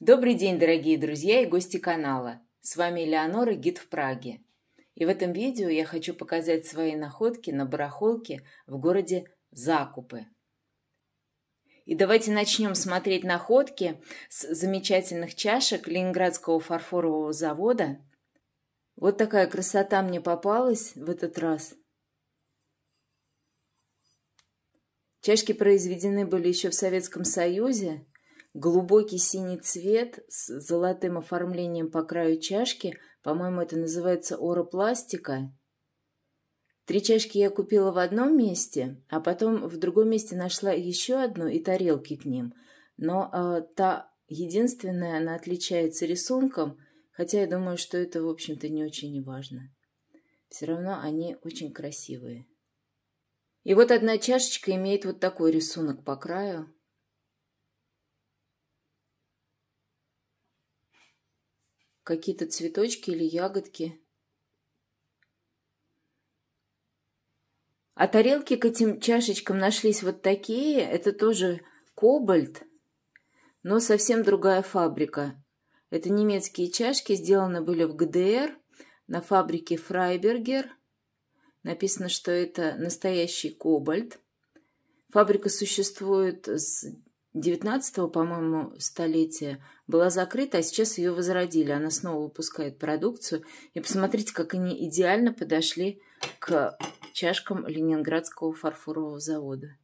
Добрый день, дорогие друзья и гости канала! С вами Леонора гид в Праге. И в этом видео я хочу показать свои находки на барахолке в городе Закупы. И давайте начнем смотреть находки с замечательных чашек Ленинградского фарфорового завода. Вот такая красота мне попалась в этот раз. Чашки произведены были еще в Советском Союзе – Глубокий синий цвет с золотым оформлением по краю чашки, по-моему, это называется оропластика. Три чашки я купила в одном месте, а потом в другом месте нашла еще одну и тарелки к ним. Но э, та единственная, она отличается рисунком, хотя я думаю, что это, в общем-то, не очень важно. Все равно они очень красивые. И вот одна чашечка имеет вот такой рисунок по краю. какие-то цветочки или ягодки. А тарелки к этим чашечкам нашлись вот такие. Это тоже кобальт, но совсем другая фабрика. Это немецкие чашки, сделаны были в ГДР на фабрике Фрайбергер. Написано, что это настоящий кобальт. Фабрика существует с 19 по-моему, столетия была закрыта, а сейчас ее возродили. Она снова выпускает продукцию. И посмотрите, как они идеально подошли к чашкам Ленинградского фарфорового завода.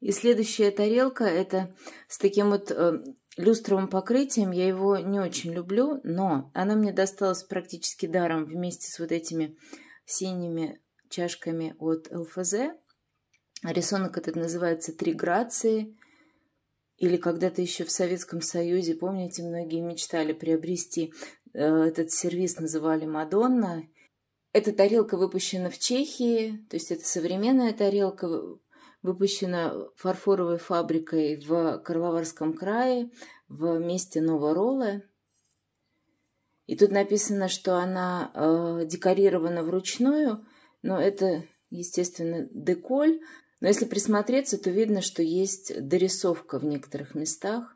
И следующая тарелка это с таким вот э, люстровым покрытием. Я его не очень люблю, но она мне досталась практически даром вместе с вот этими синими чашками от ЛФЗ. Рисунок этот называется «Три грации». Или когда-то еще в Советском Союзе, помните, многие мечтали приобрести э, этот сервис, называли «Мадонна». Эта тарелка выпущена в Чехии, то есть это современная тарелка, выпущена фарфоровой фабрикой в Карловарском крае, в месте Новоролы. И тут написано, что она э, декорирована вручную, но это, естественно, деколь – но если присмотреться, то видно, что есть дорисовка в некоторых местах.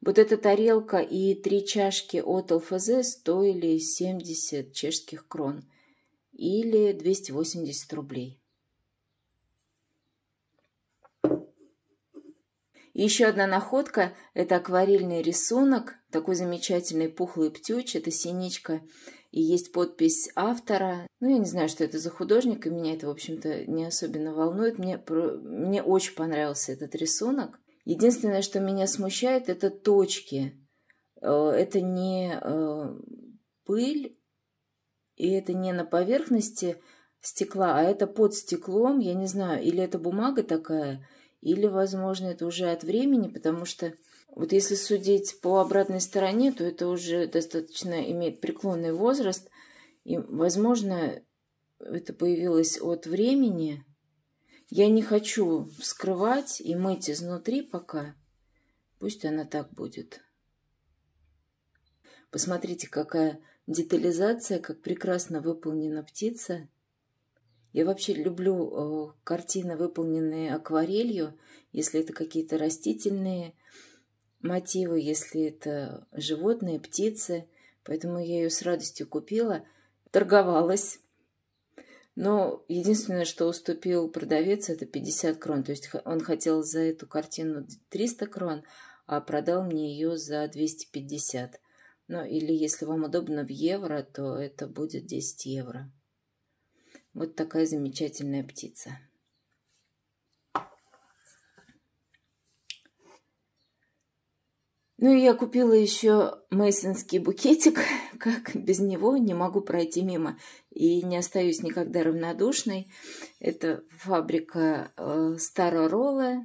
Вот эта тарелка и три чашки от ЛФЗ стоили 70 чешских крон или 280 рублей. И еще одна находка – это акварельный рисунок, такой замечательный пухлый птюч, это синичка – и есть подпись автора. Ну, я не знаю, что это за художник, и меня это, в общем-то, не особенно волнует. Мне, про, мне очень понравился этот рисунок. Единственное, что меня смущает, это точки. Э, это не э, пыль, и это не на поверхности стекла, а это под стеклом, я не знаю, или это бумага такая, или, возможно, это уже от времени, потому что вот если судить по обратной стороне, то это уже достаточно имеет преклонный возраст. И, возможно, это появилось от времени. Я не хочу вскрывать и мыть изнутри пока. Пусть она так будет. Посмотрите, какая детализация, как прекрасно выполнена птица. Я вообще люблю э, картины, выполненные акварелью, если это какие-то растительные мотивы, если это животные, птицы. Поэтому я ее с радостью купила, торговалась. Но единственное, что уступил продавец, это 50 крон. То есть он хотел за эту картину 300 крон, а продал мне ее за 250. Ну или если вам удобно в евро, то это будет 10 евро. Вот такая замечательная птица. Ну и я купила еще мейсонский букетик, как без него не могу пройти мимо. И не остаюсь никогда равнодушной. Это фабрика э, Старорола,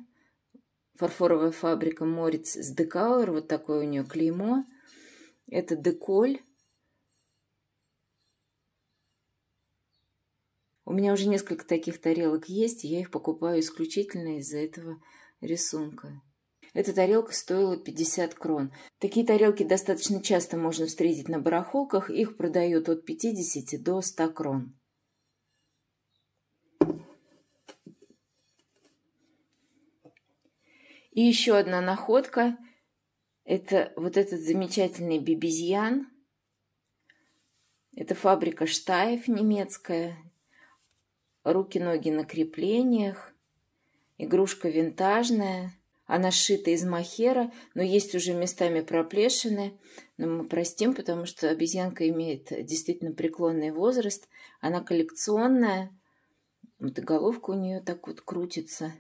фарфоровая фабрика Мориц с Декауэр, вот такое у нее клеймо. Это деколь У меня уже несколько таких тарелок есть, и я их покупаю исключительно из-за этого рисунка. Эта тарелка стоила 50 крон. Такие тарелки достаточно часто можно встретить на барахолках. Их продают от 50 до 100 крон. И еще одна находка. Это вот этот замечательный бибизьян. Это фабрика Штаев немецкая руки-ноги на креплениях. Игрушка винтажная, она сшита из махера, но есть уже местами проплешины. Но мы простим, потому что обезьянка имеет действительно преклонный возраст. Она коллекционная. Вот и головка у нее так вот крутится.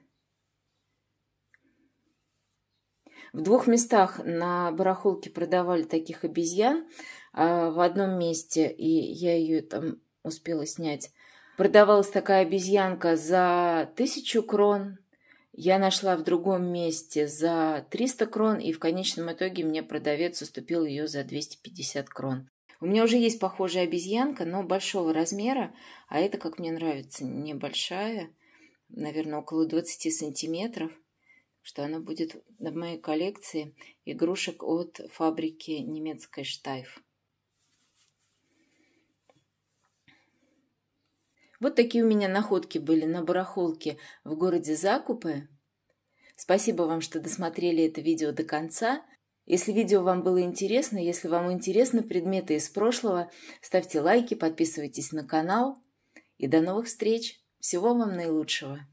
В двух местах на барахолке продавали таких обезьян. А в одном месте, и я ее там успела снять, Продавалась такая обезьянка за тысячу крон. Я нашла в другом месте за 300 крон, и в конечном итоге мне продавец уступил ее за 250 крон. У меня уже есть похожая обезьянка, но большого размера, а это, как мне нравится, небольшая, наверное, около 20 сантиметров, что она будет в моей коллекции игрушек от фабрики немецкой Штайф. Вот такие у меня находки были на барахолке в городе Закупы. Спасибо вам, что досмотрели это видео до конца. Если видео вам было интересно, если вам интересны предметы из прошлого, ставьте лайки, подписывайтесь на канал. И до новых встреч! Всего вам наилучшего!